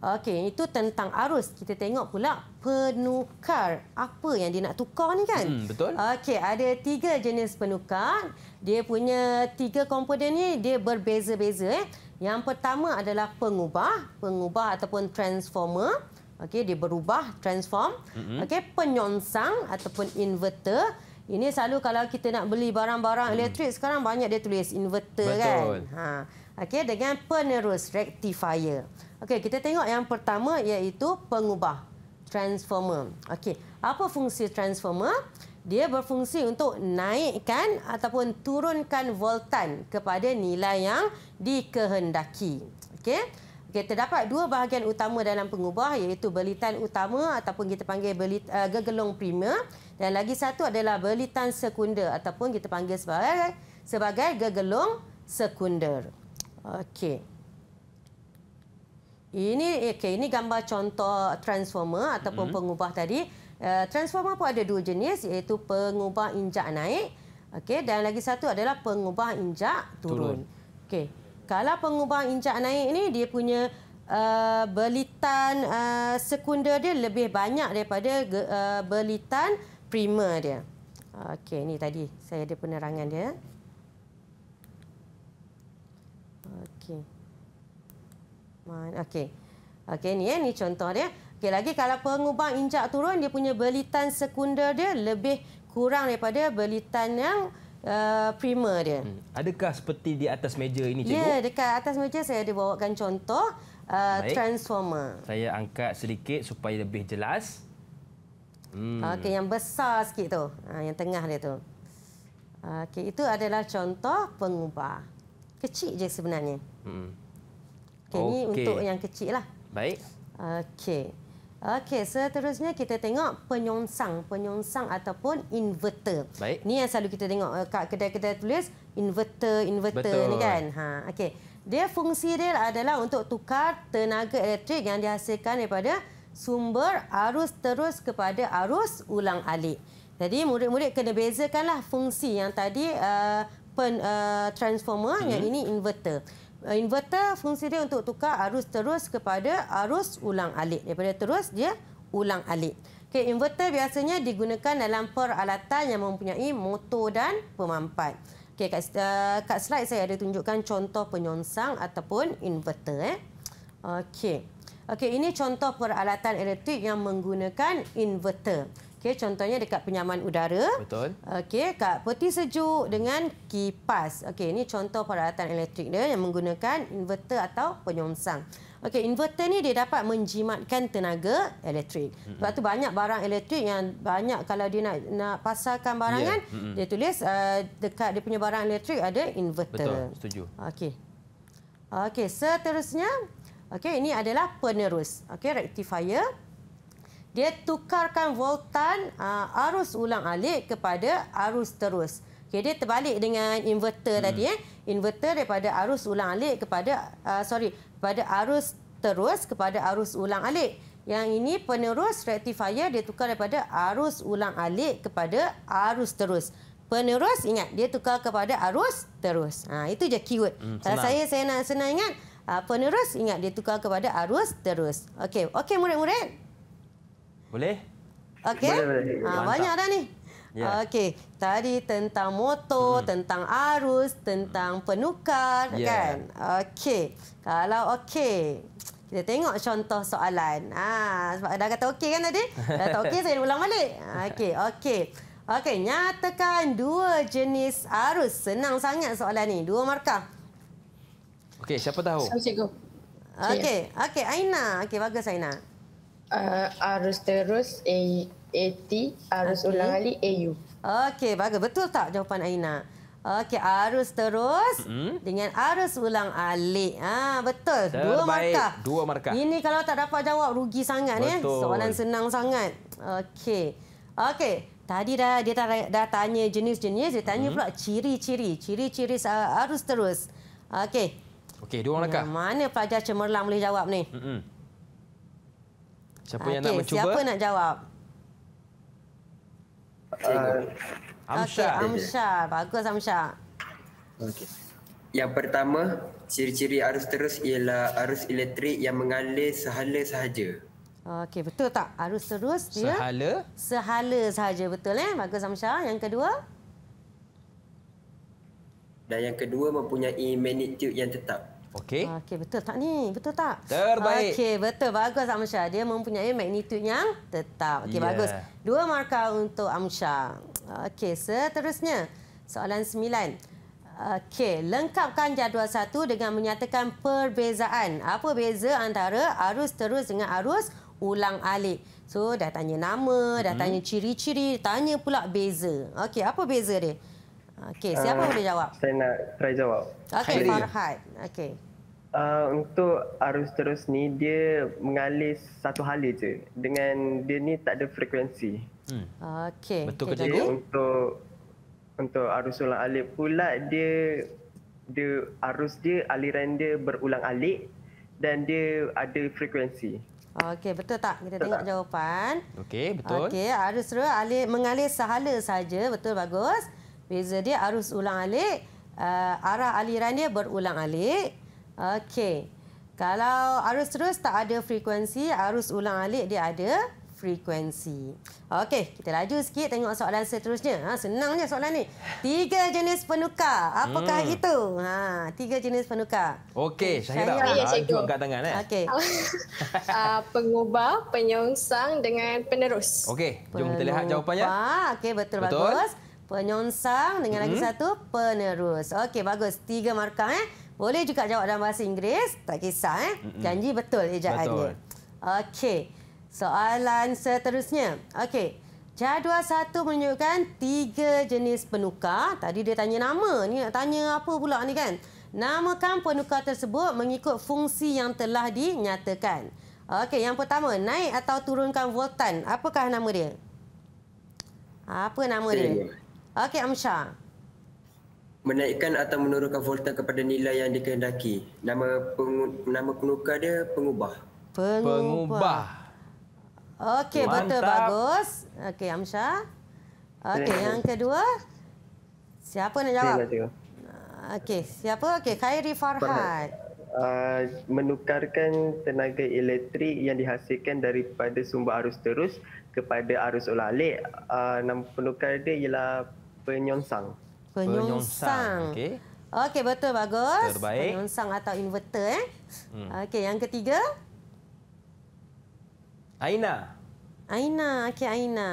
Okey, itu tentang arus. Kita tengok pula penukar. Apa yang dia nak tukar ni kan? Hmm, betul. Okey, ada tiga jenis penukar. Dia punya tiga komponen ni, dia berbeza-beza. Eh. Yang pertama adalah pengubah. Pengubah ataupun transformer. Okey, dia berubah, transform. Mm -hmm. Okey, penyonsang ataupun inverter. Ini selalu kalau kita nak beli barang-barang hmm. elektrik, sekarang banyak dia tulis inverter kan? Betul. kan. Ha. Okey, dengan penerus, rectifier. Okey, kita tengok yang pertama iaitu pengubah, transformer. Okey, apa fungsi transformer? Dia berfungsi untuk naikkan ataupun turunkan voltan kepada nilai yang dikehendaki. Okey. Okay, terdapat dua bahagian utama dalam pengubah iaitu belitan utama ataupun kita panggil belit, uh, eh, gegelong primer dan lagi satu adalah belitan sekunder ataupun kita panggil sebagai sebagai gegelung sekunder. Okey. Ini okay, ini gambar contoh transformer ataupun hmm. pengubah tadi. Eh, transformer pun ada dua jenis iaitu pengubah injak naik okay, dan lagi satu adalah pengubah injak turun. turun. Okey. Kalau pengubah injak naik ini dia punya uh, belitan uh, sekunder dia lebih banyak daripada uh, belitan prima dia. Okey, ini tadi saya ada penerangan dia. Okey. Okey. Okey, ni ya, ni contoh dia. Okey, lagi kalau pengubang injak turun, dia punya belitan sekunder dia lebih kurang daripada belitan yang uh, eh, prima dia. Hmm. Adakah seperti di atas meja ini, ya, Cikgu? Ya, dekat atas meja saya ada bawakan contoh uh, transformer. Saya angkat sedikit supaya lebih jelas. Hmm. Ah, okey, yang besar sikit tu. Ah, yang tengah dia tu. Ah, okey, itu adalah contoh pengubah. Kecil je sebenarnya. Hmm. Okey, okay. ni untuk yang kecil lah. Baik. Okey. Okey, seterusnya kita tengok penyongsang. Penyongsang ataupun inverter. Baik. Ini yang selalu kita tengok eh, kat kedai-kedai tulis. Inverter, inverter Betul. ni kan. Ha, okey. Dia fungsi dia adalah untuk tukar tenaga elektrik yang dihasilkan daripada sumber arus terus kepada arus ulang alik. Jadi murid-murid kena bezakanlah fungsi yang tadi uh, pen, uh, transformer hmm. yang ini inverter. Uh, inverter fungsi dia untuk tukar arus terus kepada arus ulang alik. Daripada terus dia ulang alik. Okay, inverter biasanya digunakan dalam peralatan yang mempunyai motor dan pemampat. Okay, kat, uh, kat slide saya ada tunjukkan contoh penyonsang ataupun inverter. Eh. Okey. Okey, ini contoh peralatan elektrik yang menggunakan inverter. Okey, contohnya dekat penyaman udara. Betul. Okey, kat peti sejuk dengan kipas. Okey, ini contoh peralatan elektrik dia yang menggunakan inverter atau penyongsang. Okey, inverter ni dia dapat menjimatkan tenaga elektrik. Sebab tu banyak barang elektrik yang banyak kalau dia nak nak pasarkan barangan, ya, yeah. mm -hmm. dia tulis uh, dekat dia punya barang elektrik ada inverter. Betul, setuju. Okey. Okey, seterusnya Okey, ini adalah penerus. Okey, rectifier. Dia tukarkan voltan uh, arus ulang-alik kepada arus terus. Okey, dia terbalik dengan inverter hmm. tadi eh. Inverter daripada arus ulang-alik kepada uh, sorry, kepada arus terus kepada arus ulang-alik. Yang ini penerus rectifier dia tukar daripada arus ulang-alik kepada arus terus. Penerus ingat dia tukar kepada arus terus. Ha, itu je keyword. Hmm, Kalau saya saya nak senang ingat uh, penerus ingat dia tukar kepada arus terus. Okey, okey murid-murid. Boleh? Okey. Ha, banyak dah ni. Yeah. Okey, tadi tentang motor, hmm. tentang arus, tentang penukar yeah. kan. Okey. Kalau okey, kita tengok contoh soalan. Ha, sebab dah kata okey kan tadi? Dah tak okey saya ulang balik. Okey, okey. Okey, nyatakan dua jenis arus. Senang sangat soalan ni. Dua markah. Okey, siapa tahu? Saya cikgu. Okey, okey Aina. Okey, bagus Aina. Uh, arus terus A A T arus okay. ulang alik A U. Okey, bagus. Betul tak jawapan Aina? Okey, arus terus mm -hmm. dengan arus ulang alik. Ha, betul. Terbaik. Dua markah. Dua markah. Ini kalau tak dapat jawab, rugi sangat. Ya. Soalan senang sangat. Okey. Okey. Tadi dah dia dah, dah tanya jenis-jenis. Dia tanya mm -hmm. pula ciri-ciri. Ciri-ciri arus terus. Okey. Okey, dua orang hmm, lekah. Mana pelajar cemerlang boleh jawab ni? Mm-mm. Siapa okay, yang nak mencuba? Siapa nak jawab? Uh, Amsha, Okay, Amsyar. Bagus Amsyar. Okay. Yang pertama, ciri-ciri arus terus ialah arus elektrik yang mengalir sehala sahaja. Okey, betul tak? Arus terus dia ya? sehala sehala sahaja, betul eh? Bagus Amsyar. Yang kedua? dan yang kedua mempunyai magnitude yang tetap. Okey. Okey betul tak ni? Betul tak? Terbaik. Okey betul bagus Amsha. Dia mempunyai magnitude yang tetap. Okey yeah. bagus. Dua markah untuk Amsha. Okey seterusnya soalan sembilan. Okey, lengkapkan jadual satu dengan menyatakan perbezaan. Apa beza antara arus terus dengan arus ulang alik? So, dah tanya nama, dah hmm. tanya ciri-ciri, tanya pula beza. Okey, apa beza dia? Okey, siapa uh, boleh jawab? Saya nak try jawab. Okey, Farhad. Okey. Uh, untuk arus terus ni dia mengalir satu hala je dengan dia ni tak ada frekuensi. Hmm. Okey. Betul okay, ke jadi? Untuk untuk arus ulang alik pula dia dia arus dia aliran dia berulang alik dan dia ada frekuensi. Okey, betul tak? Kita betul tengok jawapan. Okey, betul. Okey, arus terus alik mengalir sehala saja, betul bagus. Beza dia arus ulang-alik. Uh, arah aliran dia berulang-alik. Okey. Kalau arus terus tak ada frekuensi, arus ulang-alik dia ada frekuensi. Okey, kita laju sikit tengok soalan seterusnya. Ha, senangnya soalan ni. Tiga jenis penukar. Apakah hmm. itu? Ha, tiga jenis penukar. Okey, saya tak angkat tangan. Eh? Okay. uh, pengubah, penyongsang dengan penerus. Okey, jom penubah. kita lihat jawapannya. Okey, betul-betul. betul betul penyonsang dengan hmm. lagi mm-hmm. satu penerus. Okey bagus. Tiga markah eh. Boleh juga jawab dalam bahasa Inggeris. Tak kisah eh. Janji betul ejaannya. Okey. Soalan seterusnya. Okey. Jadual satu menunjukkan tiga jenis penukar. Tadi dia tanya nama. Ni nak tanya apa pula ni kan? Namakan penukar tersebut mengikut fungsi yang telah dinyatakan. Okey, yang pertama, naik atau turunkan voltan. Apakah nama dia? Apa nama dia? Okey, Amsha. Menaikkan atau menurunkan volta kepada nilai yang dikehendaki. Nama pengu- nama penukar dia pengubah. Pengubah. pengubah. Okey, betul bagus. Okey, Amsha. Okey, yang kedua. Siapa nak jawab? Okey, siapa? Okey, Khairi Farhad. Uh, menukarkan tenaga elektrik yang dihasilkan daripada sumber arus terus kepada arus ulalik. Uh, nama penukar dia ialah penyongsang. Penyongsang. Okey. Okey, betul bagus. Terbaik. Penyongsang atau inverter eh. Hmm. Okey, yang ketiga? Aina. Aina, okey Aina.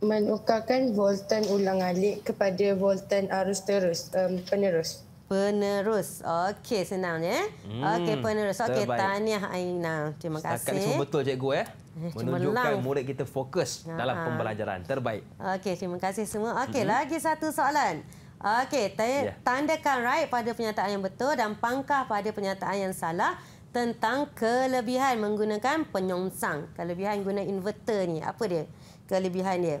Menukarkan voltan ulang-alik kepada voltan arus terus um, penerus. Penerus. Okey, senang ya. Eh? Hmm. Okey, penerus. Okey, tahniah Aina. Terima kasih. Setakat ni semua betul cikgu eh. Mhm, menunjukkan murid kita fokus ah, dalam ah. pembelajaran terbaik. Okey, terima kasih semua. Okey, -hmm. lagi satu soalan. Okey, yeah. Ya. tandakan right pada pernyataan yang betul dan pangkah pada pernyataan yang salah tentang kelebihan menggunakan penyongsang. Kelebihan guna inverter ni, apa dia? Kelebihan dia.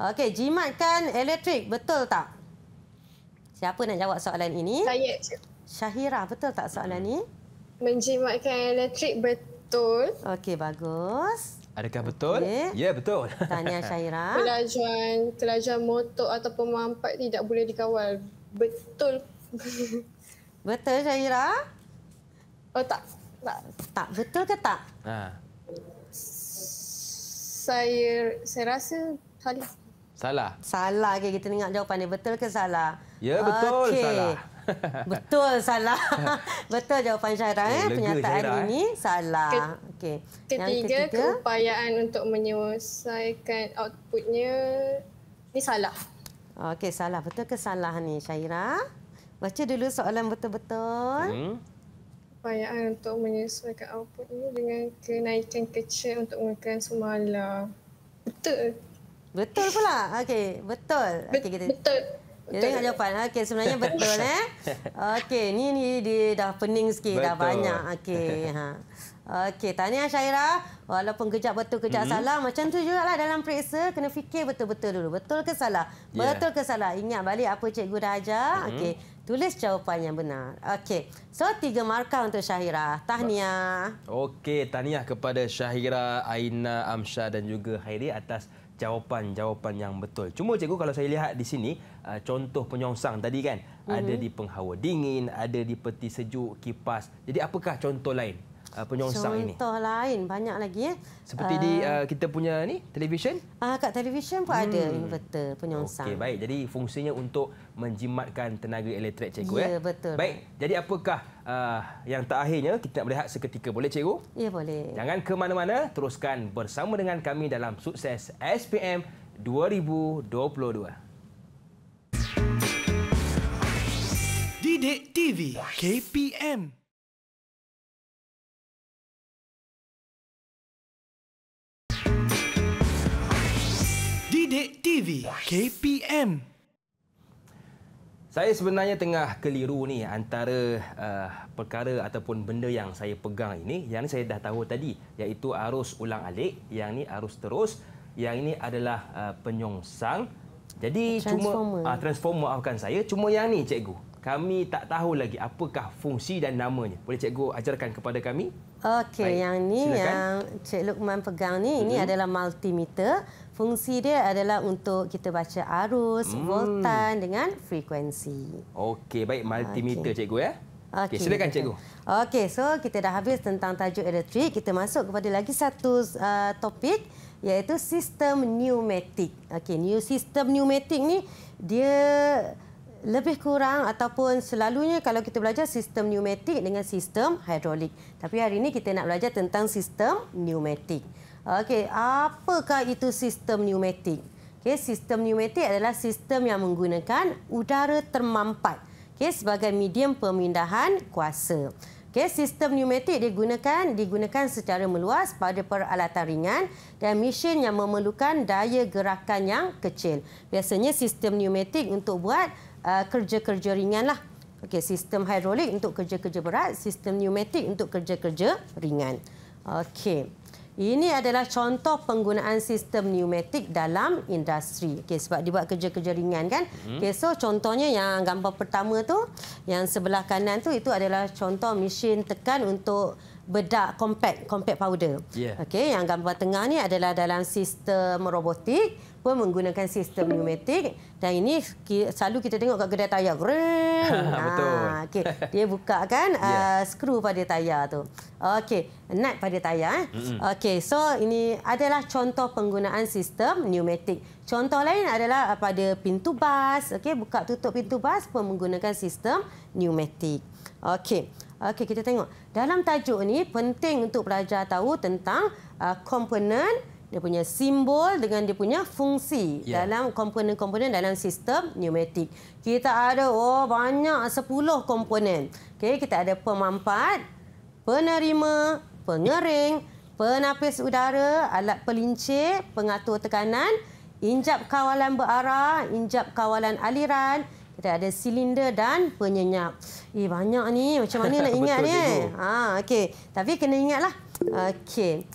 Okey, kan elektrik, betul tak? Siapa nak jawab soalan ini? Saya. Syahira, betul tak soalan ini? Mhm. Menjimatkan elektrik betul. Betul. Okey, bagus. Adakah betul? Okay. Ya, betul. Tanya Syaira. Kelajuan, kelajuan motor atau pemampat tidak boleh dikawal. Betul. Betul, Syaira? Oh, tak. Tak, tak. betul ke tak? Ha. Saya saya rasa salah. Salah? Salah. Okay, kita tengok jawapan dia. Betul ke salah? Ya, betul. Okay. Salah. Betul salah. Betul jawapan Syairah eh, eh penyataan Syairah, ini eh. salah. Okey. Ketiga, ketiga keupayaan untuk menyelesaikan outputnya ni salah. Okey salah. Betul ke salah ni Syairah? Baca dulu soalan betul-betul. Hmm. Upayaan untuk menyesuaikan output ini dengan kenaikan kecil untuk makan semalam. Betul. Betul pula. Okey, betul. Okey kita. Betul. Ini tengok jawapan. Okey, sebenarnya betul eh. Okey, ni ni dia dah pening sikit, betul. dah banyak. Okey, ha. Okey, tanya Syaira. Walaupun kejap betul kejap hmm. salah, macam tu jugalah dalam periksa kena fikir betul-betul dulu. Betul ke salah? Ya. Betul yeah. ke salah? Ingat balik apa cikgu dah ajar. Hmm. Okey, tulis jawapan yang benar. Okey. So, tiga markah untuk Syahira. Tahniah. Okey, tahniah kepada Syahira, Aina, Amsha dan juga Hairi atas jawapan-jawapan yang betul. Cuma cikgu kalau saya lihat di sini uh, contoh penyongsang tadi kan mm -hmm. ada mhm. di penghawa dingin, ada di peti sejuk, kipas. Jadi apakah contoh lain uh, penyongsang ini? Contoh lain banyak lagi ya. Seperti uh, di uh, kita punya ni televisyen? Ah uh, kat televisyen pun hmm. ada inverter penyongsang. Okey baik. Jadi fungsinya untuk menjimatkan tenaga elektrik cikgu ya. Ya betul. Baik. Jadi apakah uh, yang akhirnya kita nak melihat seketika boleh cikgu? Ya boleh. Jangan ke mana-mana teruskan bersama dengan kami dalam sukses SPM 2022. Didik TV KPM Didik TV KPM Saya sebenarnya tengah keliru ni antara uh, perkara ataupun benda yang saya pegang ini yang ni saya dah tahu tadi iaitu arus ulang alik yang ini arus terus yang ini adalah uh, penyongsang jadi transformer. cuma uh, transformer akan saya cuma yang ni cikgu kami tak tahu lagi apakah fungsi dan namanya boleh cikgu ajarkan kepada kami Okey, yang ni Silakan. yang Cik Lukman pegang ni, mm -hmm. ini mm-hmm. adalah multimeter. Fungsi dia adalah untuk kita baca arus, mm. voltan dengan frekuensi. Okey, baik multimeter okay. cikgu ya. Okey, okay, silakan cikgu. Okey, so kita dah habis tentang tajuk elektrik, kita masuk kepada lagi satu uh, topik iaitu sistem pneumatik. Okey, new sistem pneumatik ni dia lebih kurang ataupun selalunya kalau kita belajar sistem pneumatik dengan sistem hidrolik. Tapi hari ini kita nak belajar tentang sistem pneumatik. Okey, apakah itu sistem pneumatik? Okey, sistem pneumatik adalah sistem yang menggunakan udara termampat okay, sebagai medium pemindahan kuasa. Okey, sistem pneumatik digunakan digunakan secara meluas pada peralatan ringan dan mesin yang memerlukan daya gerakan yang kecil. Biasanya sistem pneumatik untuk buat Uh, kerja-kerja ringan lah. okay. sistem hidrolik untuk kerja-kerja berat, sistem pneumatik untuk kerja-kerja ringan. Okay, Ini adalah contoh penggunaan sistem pneumatik dalam industri. Okay, sebab dibuat kerja-kerja ringan kan. Mhm. Okey, so contohnya yang gambar pertama tu, yang sebelah kanan tu itu adalah contoh mesin tekan untuk bedak compact, compact powder. Yeah. Okey, yang gambar tengah ni adalah dalam sistem robotik pun menggunakan sistem pneumatik dan ini selalu kita tengok kat kedai tayar. Betul. Ha, ah, okay. Dia buka kan yeah. Ya. uh, skru pada tayar tu. Okey, nut pada tayar. Eh. Mm-hmm. Okey, so ini adalah contoh penggunaan sistem pneumatik. Contoh lain adalah ah, pada pintu bas. Okey, buka tutup pintu bas pun menggunakan sistem pneumatik. Okey. Okey, kita tengok. Dalam tajuk ni penting untuk pelajar tahu tentang uh, komponen dia punya simbol dengan dia punya fungsi ya. dalam komponen-komponen dalam sistem pneumatik Kita ada oh banyak 10 komponen. okay kita ada pemampat, penerima, pengering, penapis udara, alat pelincir, pengatur tekanan, injap kawalan berarah, injap kawalan aliran, kita ada silinder dan penyenyap. Eh banyak ni, macam mana nak ingat ni? Ha, ah, okay Tapi kena ingatlah. okay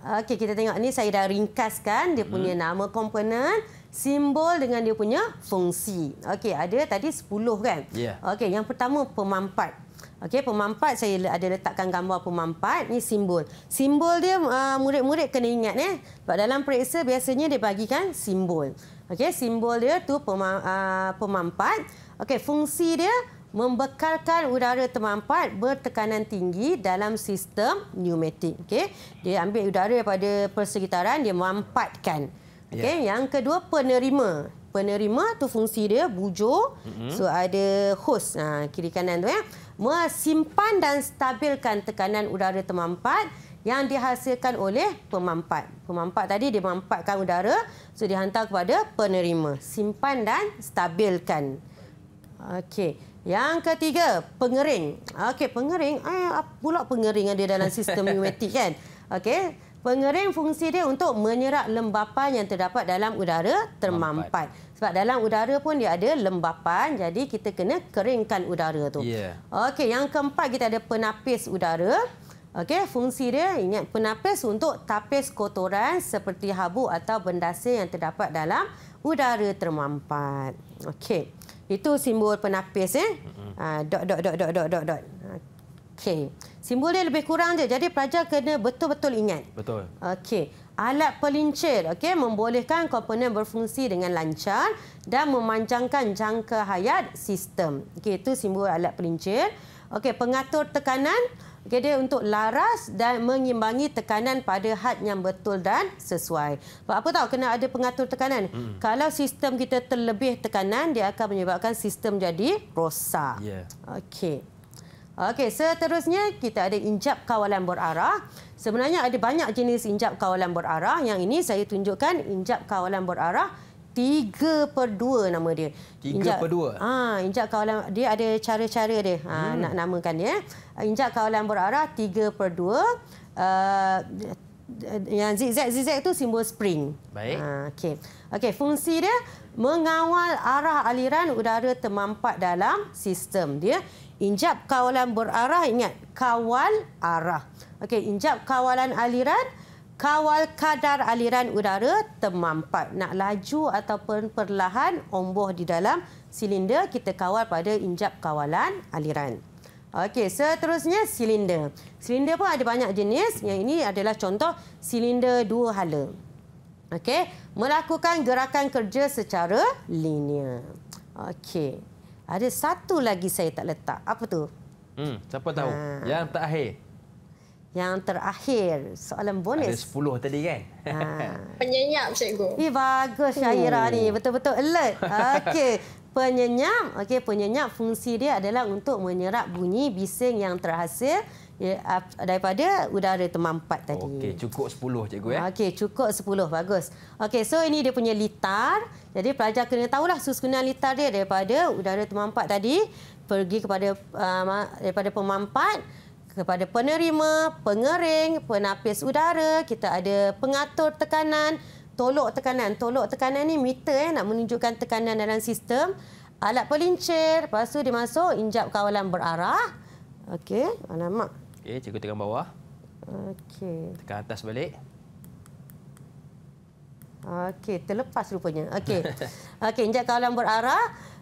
Okey, kita tengok ni saya dah ringkaskan dia punya hmm. nama komponen, simbol dengan dia punya fungsi. Okey, ada tadi 10 kan? Yeah. Okey, yang pertama pemampat. Okey, pemampat saya ada letakkan gambar pemampat, ni simbol. Simbol dia uh, murid-murid kena ingat eh. Sebab dalam periksa biasanya dia bagikan simbol. Okey, simbol dia tu uh, pemampat. Okey, fungsi dia membekalkan udara terampat bertekanan tinggi dalam sistem pneumatik. Okay, dia ambil udara daripada persekitaran dia mampatkan. Okay, yeah. yang kedua penerima. Penerima tu fungsi dia bujur. Mm-hmm. So ada host nah ha, kiri kanan tu ya. Eh? Mesimpan dan stabilkan tekanan udara terampat yang dihasilkan oleh pemampat. Pemampat tadi dia mampatkan udara, so dihantar kepada penerima. Simpan dan stabilkan. Okey. Yang ketiga, pengering. Okey, pengering. Eh, pula pengering dia dalam sistem pneumatik kan? Okey. Pengering fungsi dia untuk menyerap lembapan yang terdapat dalam udara termampat. Sebab dalam udara pun dia ada lembapan, jadi kita kena keringkan udara tu. Yeah. Okey, yang keempat kita ada penapis udara. Okey, fungsi dia ingat penapis untuk tapis kotoran seperti habuk atau bendasir yang terdapat dalam udara termampat. Okey. Itu simbol penapis eh. Ha, dot dot dot dot dot dot. Okey. Simbol dia lebih kurang je. Jadi pelajar kena betul-betul ingat. Betul. Okey. Alat pelincir okey membolehkan komponen berfungsi dengan lancar dan memanjangkan jangka hayat sistem. Okey, itu simbol alat pelincir. Okey, pengatur tekanan Okay, dia untuk laras dan mengimbangi tekanan pada had yang betul dan sesuai. Sebab apa tahu kena ada pengatur tekanan. Hmm. Kalau sistem kita terlebih tekanan, dia akan menyebabkan sistem jadi rosak. Yeah. Okey. Okey, seterusnya kita ada injap kawalan berarah. Sebenarnya ada banyak jenis injap kawalan berarah. Yang ini saya tunjukkan injap kawalan berarah Tiga per dua nama dia. Tiga injak, per dua? Ha, injak kawalan, dia ada cara-cara dia ha, nak namakan. Ya. Injak kawalan berarah tiga per dua. Uh, yang zigzag zigzag itu simbol spring. Baik. Ha, okay. Okay, fungsi dia mengawal arah aliran udara termampat dalam sistem dia. Injap kawalan berarah, ingat kawal arah. Okay, injap kawalan aliran kawal kadar aliran udara termampat. Nak laju ataupun perlahan omboh di dalam silinder, kita kawal pada injap kawalan aliran. Okey, seterusnya silinder. Silinder pun ada banyak jenis. Yang ini adalah contoh silinder dua hala. Okey, melakukan gerakan kerja secara linear. Okey. Ada satu lagi saya tak letak. Apa tu? Hmm, siapa tahu? Ha. Yang terakhir. Yang terakhir, soalan bonus. Ada sepuluh tadi kan? Ha. Penyenyap, Cikgu. Eh, bagus Syairah oh. ni. Betul-betul alert. Okey. Penyenyap, Okay, penyenyap fungsi dia adalah untuk menyerap bunyi bising yang terhasil ya, daripada udara termampat tadi. Okey, cukup sepuluh cikgu ya. Okey, cukup sepuluh Bagus. Okey, so ini dia punya litar. Jadi pelajar kena tahulah susunan litar dia daripada udara termampat tadi pergi kepada uh, daripada pemampat kepada penerima, pengering, penapis udara, kita ada pengatur tekanan, tolok tekanan. Tolok tekanan ni meter eh, nak menunjukkan tekanan dalam sistem. Alat pelincir, lepas tu dia masuk, injap kawalan berarah. Okey, alamak. Ah, Okey, cikgu tekan bawah. Okey. Tekan atas balik. Okey, terlepas rupanya. Okey. Okey, injap kawalan berarah.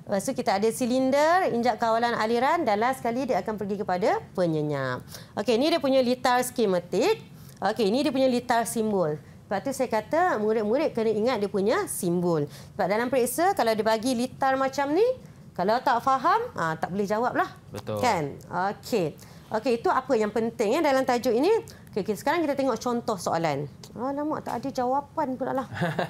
Lepas tu kita ada silinder, injak kawalan aliran dan last sekali dia akan pergi kepada penyenyap. Okey, ini dia punya litar skematik. Okey, ini dia punya litar simbol. Sebab tu saya kata murid-murid kena ingat dia punya simbol. Sebab dalam periksa kalau dia bagi litar macam ni, kalau tak faham, ah, tak boleh jawab lah. Betul. Kan? Okey. Okey, itu apa yang penting ya dalam tajuk ini? Okey, sekarang kita tengok contoh soalan. Alamak, tak ada jawapan pula lah.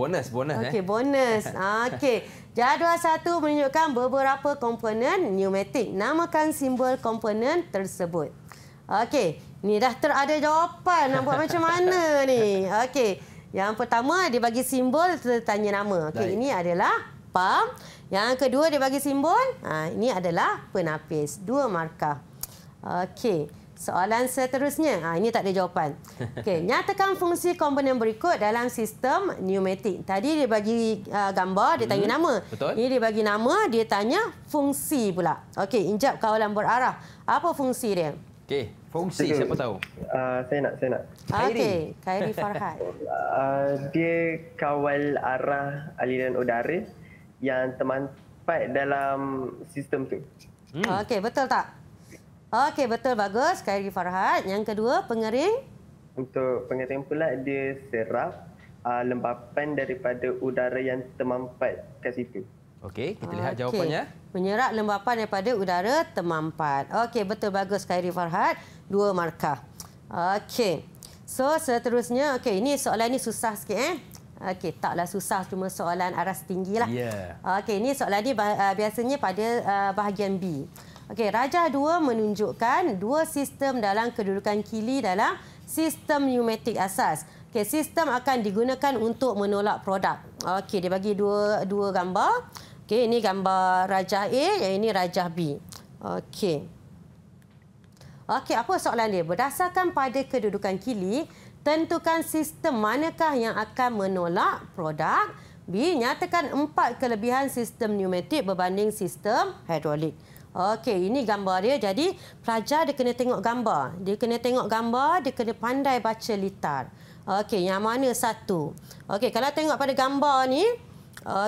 bonus bonus okay, eh. Okey, bonus. Okey. Jadual satu menunjukkan beberapa komponen pneumatik. Namakan simbol komponen tersebut. Okey, ni dah terada jawapan. Nak buat macam mana ni? Okey. Yang pertama dia bagi simbol tertanya nama. Okey, ini adalah pam. Yang kedua dia bagi simbol, ha, ini adalah penapis. Dua markah. Okey. Soalan seterusnya. Ha, ini tak ada jawapan. Okay, nyatakan fungsi komponen berikut dalam sistem pneumatik. Tadi dia bagi uh, gambar, dia tanya hmm, nama. Betul. Ini dia bagi nama, dia tanya fungsi pula. Okey, injap kawalan berarah. Apa fungsi dia? Okey, fungsi Tidak. siapa tahu? Uh, saya nak, saya nak. Okey, Khairi Farhad. Uh, dia kawal arah aliran udara yang teman dalam sistem tu. Hmm. Okey, betul tak? Okey, betul bagus. Kairi Farhad. Yang kedua, pengering? Untuk pengering pula, dia serap uh, lembapan daripada udara yang termampat ke situ. Okey, kita lihat okay. jawapannya. Menyerap lembapan daripada udara termampat. Okey, betul bagus Kairi Farhad. Dua markah. Okey. So, seterusnya, okey, ini soalan ini susah sikit eh. Okey, taklah susah cuma soalan aras tinggi lah. Ya. Yeah. Okey, ini soalan ini ah, biasanya pada ah, bahagian B. Okey, Rajah dua menunjukkan dua sistem dalam kedudukan kili dalam sistem pneumatik asas. Okey, sistem akan digunakan untuk menolak produk. Okey, dia bagi dua dua gambar. Okey, ini gambar Rajah A, yang ini Rajah B. Okey. Okey, apa soalan dia? Berdasarkan pada kedudukan kili, tentukan sistem manakah yang akan menolak produk. B, nyatakan empat kelebihan sistem pneumatik berbanding sistem hidrolik. Okey, ini gambar dia. Jadi, pelajar dia kena tengok gambar. Dia kena tengok gambar, dia kena pandai baca litar. Okey, yang mana satu? Okey, kalau tengok pada gambar ni,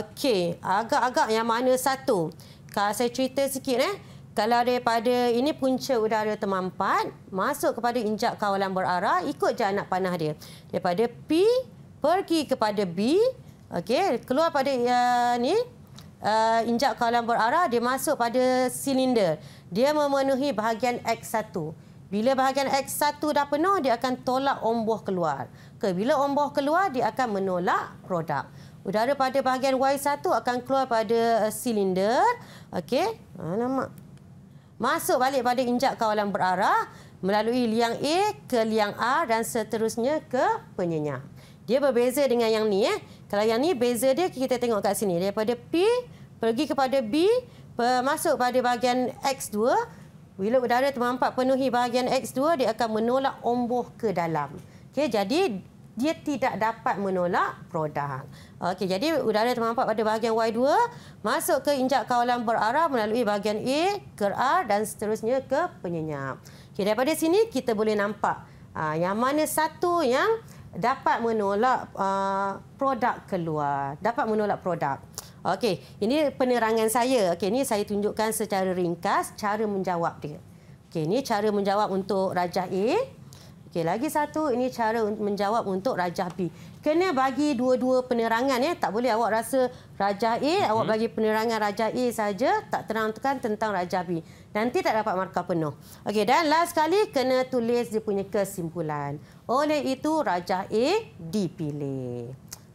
okey, agak-agak yang mana satu? Kalau saya cerita sikit, eh. kalau daripada ini punca udara temampat, masuk kepada injak kawalan berarah, ikut je anak panah dia. Daripada P, pergi kepada B, okey, keluar pada uh, ni, uh, injak kawalan berarah, dia masuk pada silinder. Dia memenuhi bahagian X1. Bila bahagian X1 dah penuh, dia akan tolak omboh keluar. Ke, bila omboh keluar, dia akan menolak produk. Udara pada bahagian Y1 akan keluar pada uh, silinder. Uh, Okey. Alamak. Ha, masuk balik pada injak kawalan berarah melalui liang A ke liang A dan seterusnya ke penyenyap. Dia berbeza dengan yang ni. Eh. Kalau yang ni, beza dia kita tengok kat sini. Daripada P, pergi kepada B, masuk pada bahagian X2. Bila udara termampak penuhi bahagian X2, dia akan menolak omboh ke dalam. Okay, jadi, dia tidak dapat menolak produk. Okay, jadi, udara termampak pada bahagian Y2, masuk ke injak kawalan berarah melalui bahagian A, ke A dan seterusnya ke penyenyap. Okay, daripada sini, kita boleh nampak aa, ah, yang mana satu yang dapat menolak uh, produk keluar, dapat menolak produk. Okey, ini penerangan saya. Okey, ini saya tunjukkan secara ringkas cara menjawab dia. Okey, ini cara menjawab untuk rajah A. Okey, lagi satu ini cara menjawab untuk rajah B. Kena bagi dua-dua penerangan ya. Tak boleh awak rasa rajah A, hmm. awak bagi penerangan rajah A saja, tak terangkan tentang rajah B. Nanti tak dapat markah penuh. Okey, dan last sekali kena tulis dia punya kesimpulan. Oleh itu, Raja A dipilih.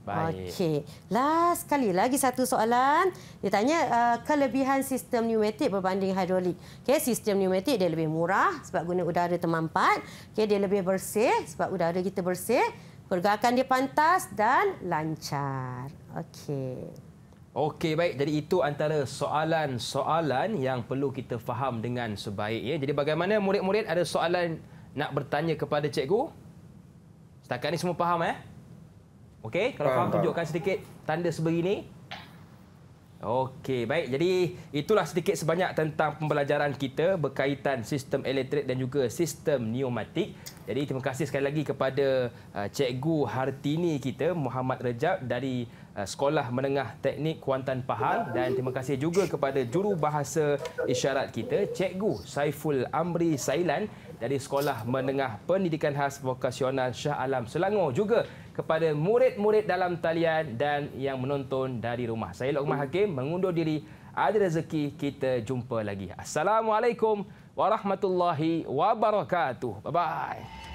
Okey. Last sekali lagi satu soalan. Dia tanya uh, kelebihan sistem pneumatik berbanding hidrolik. Okey, sistem pneumatik dia lebih murah sebab guna udara termampat. Okey, dia lebih bersih sebab udara kita bersih. Pergerakan dia pantas dan lancar. Okey. Okey baik jadi itu antara soalan-soalan yang perlu kita faham dengan sebaik ya. Jadi bagaimana murid-murid ada soalan nak bertanya kepada cikgu? Setakat ni semua faham eh? Okey, kalau faham, faham tunjukkan sedikit tanda sebegini. Okey, baik. Jadi itulah sedikit sebanyak tentang pembelajaran kita berkaitan sistem elektrik dan juga sistem pneumatik. Jadi terima kasih sekali lagi kepada uh, Cikgu Hartini kita Muhammad Rejab dari uh, Sekolah Menengah Teknik Kuantan Pahang dan terima kasih juga kepada juru bahasa isyarat kita Cikgu Saiful Amri Sailan dari Sekolah Menengah Pendidikan Khas Vokasional Shah Alam Selangor juga kepada murid-murid dalam talian dan yang menonton dari rumah. Saya Lokman Hakim mengundur diri. Ada rezeki kita jumpa lagi. Assalamualaikum warahmatullahi wabarakatuh. Bye bye.